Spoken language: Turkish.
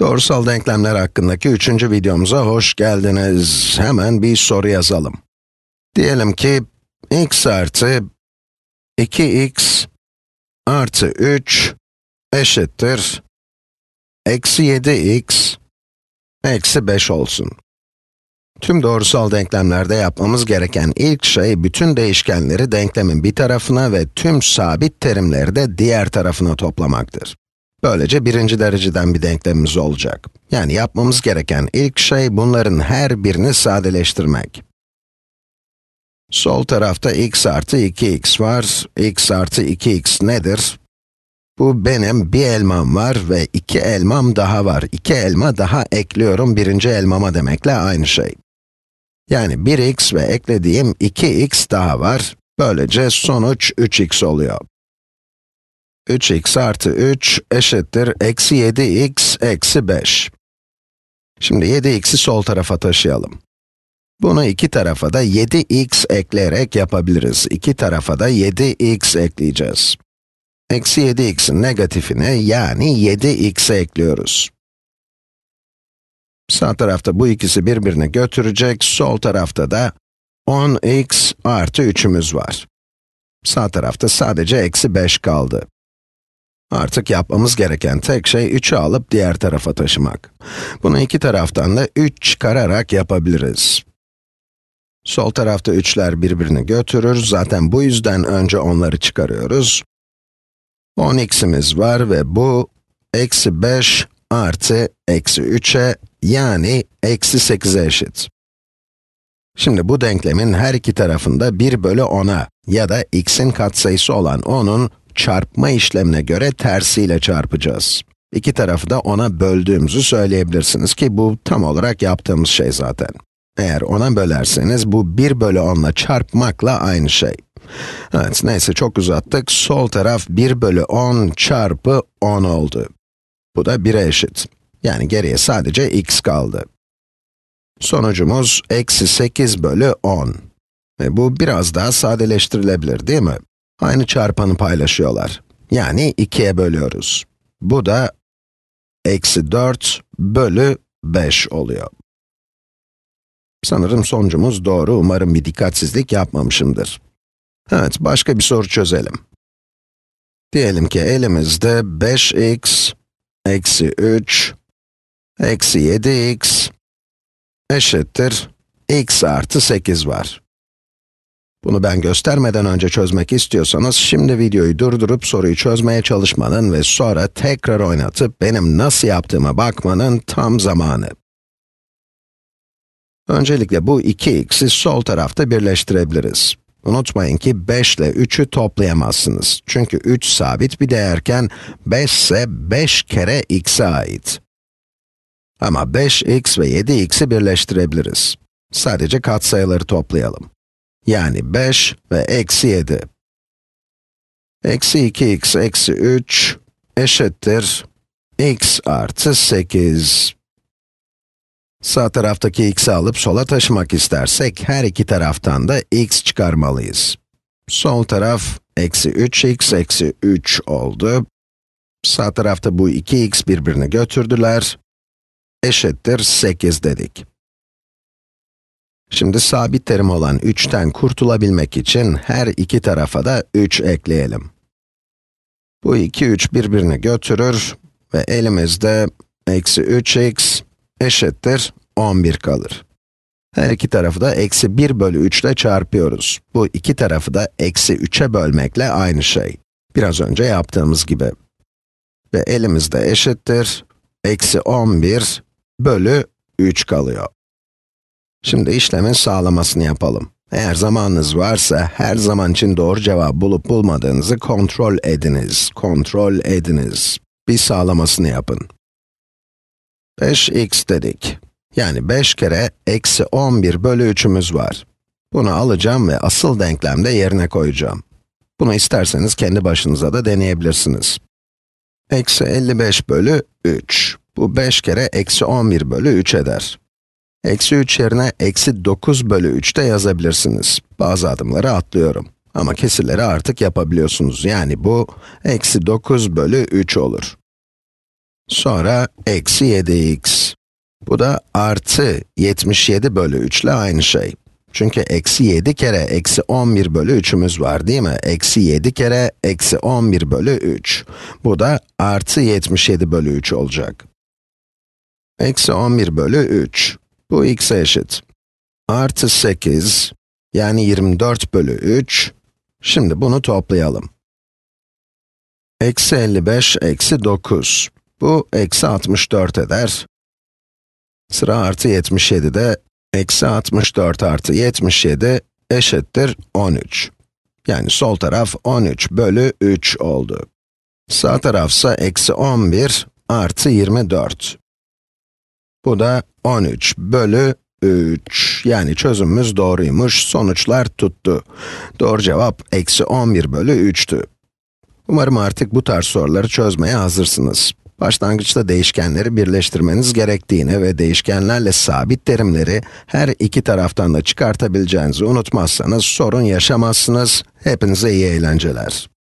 Doğrusal denklemler hakkındaki üçüncü videomuza hoş geldiniz. Hemen bir soru yazalım. Diyelim ki x artı 2x artı 3 eşittir eksi 7x eksi 5 olsun. Tüm doğrusal denklemlerde yapmamız gereken ilk şey, bütün değişkenleri denklemin bir tarafına ve tüm sabit terimleri de diğer tarafına toplamaktır. Böylece birinci dereceden bir denklemimiz olacak. Yani yapmamız gereken ilk şey bunların her birini sadeleştirmek. Sol tarafta x artı 2x var. x artı 2x nedir? Bu benim bir elmam var ve iki elmam daha var. İki elma daha ekliyorum birinci elmama demekle aynı şey. Yani 1x ve eklediğim 2x daha var. Böylece sonuç 3x oluyor. 3x artı 3 eşittir eksi 7x eksi 5. Şimdi 7x'i sol tarafa taşıyalım. Bunu iki tarafa da 7x ekleyerek yapabiliriz. İki tarafa da 7x ekleyeceğiz. Eksi 7x'in negatifini yani 7x'e ekliyoruz. Sağ tarafta bu ikisi birbirini götürecek, sol tarafta da 10x artı 3'ümüz var. Sağ tarafta sadece eksi 5 kaldı. Artık yapmamız gereken tek şey 3'ü alıp diğer tarafa taşımak. Bunu iki taraftan da 3 çıkararak yapabiliriz. Sol tarafta 3'ler birbirini götürür, zaten bu yüzden önce onları çıkarıyoruz. 10x'imiz var ve bu, eksi 5 artı eksi 3'e, yani eksi 8'e eşit. Şimdi bu denklemin her iki tarafında 1 bölü 10'a ya da x'in katsayısı olan 10'un çarpma işlemine göre tersiyle çarpacağız. İki tarafı da ona böldüğümüzü söyleyebilirsiniz ki bu tam olarak yaptığımız şey zaten. Eğer ona bölerseniz bu 1 bölü 10'la çarpmakla aynı şey. Evet, neyse çok uzattık. Sol taraf 1 bölü 10 çarpı 10 oldu. Bu da 1'e eşit. Yani geriye sadece x kaldı. Sonucumuz eksi 8 bölü 10. E bu biraz daha sadeleştirilebilir değil mi? Aynı çarpanı paylaşıyorlar. Yani 2'ye bölüyoruz. Bu da eksi 4 bölü 5 oluyor. Sanırım sonucumuz doğru. Umarım bir dikkatsizlik yapmamışımdır. Evet, başka bir soru çözelim. Diyelim ki elimizde 5x eksi 3 eksi 7x eşittir x artı 8 var. Bunu ben göstermeden önce çözmek istiyorsanız, şimdi videoyu durdurup soruyu çözmeye çalışmanın ve sonra tekrar oynatıp benim nasıl yaptığıma bakmanın tam zamanı. Öncelikle bu 2x'i sol tarafta birleştirebiliriz. Unutmayın ki 5 ile 3'ü toplayamazsınız. Çünkü 3 sabit bir değerken, 5 ise 5 kere x'e ait. Ama 5x ve 7x'i birleştirebiliriz. Sadece katsayıları toplayalım. Yani 5 ve eksi 7. Eksi 2x eksi 3 eşittir x artı 8. Sağ taraftaki x'i alıp sola taşımak istersek, her iki taraftan da x çıkarmalıyız. Sol taraf, eksi 3x eksi 3 oldu. Sağ tarafta bu 2x birbirini götürdüler. Eşittir 8 dedik. Şimdi sabit terim olan 3'ten kurtulabilmek için her iki tarafa da 3 ekleyelim. Bu iki 3 birbirini götürür ve elimizde eksi 3x eşittir 11 kalır. Her iki tarafı da eksi 1 bölü 3 ile çarpıyoruz. Bu iki tarafı da eksi 3'e bölmekle aynı şey. Biraz önce yaptığımız gibi. Ve elimizde eşittir eksi 11 bölü 3 kalıyor. Şimdi işlemin sağlamasını yapalım. Eğer zamanınız varsa, her zaman için doğru cevap bulup bulmadığınızı kontrol ediniz, kontrol ediniz. Bir sağlamasını yapın. 5x dedik. Yani 5 kere eksi 11 bölü 3'ümüz var. Bunu alacağım ve asıl denklemde yerine koyacağım. Bunu isterseniz kendi başınıza da deneyebilirsiniz. Eksi 55 bölü 3. Bu 5 kere eksi 11 bölü 3 eder. Eksi 3 yerine eksi 9 bölü 3 de yazabilirsiniz. Bazı adımları atlıyorum. Ama kesirleri artık yapabiliyorsunuz. Yani bu, eksi 9 bölü 3 olur. Sonra eksi 7x. Bu da artı 77 bölü 3 ile aynı şey. Çünkü eksi 7 kere eksi 11 bölü 3'ümüz var değil mi? Eksi 7 kere eksi 11 bölü 3. Bu da artı 77 bölü 3 olacak. Eksi 11 bölü 3. Bu x'e eşit. Artı 8, yani 24 bölü 3. Şimdi bunu toplayalım. Eksi 55, eksi 9. Bu eksi 64 eder. Sıra artı 77'de eksi 64 artı 77 eşittir 13. Yani sol taraf 13 bölü 3 oldu. Sağ tarafsa eksi 11 artı 24. Bu da 13 bölü 3. Yani çözümümüz doğruymuş, sonuçlar tuttu. Doğru cevap eksi 11 bölü 3'tü. Umarım artık bu tarz soruları çözmeye hazırsınız. Başlangıçta değişkenleri birleştirmeniz gerektiğini ve değişkenlerle sabit terimleri her iki taraftan da çıkartabileceğinizi unutmazsanız sorun yaşamazsınız. Hepinize iyi eğlenceler.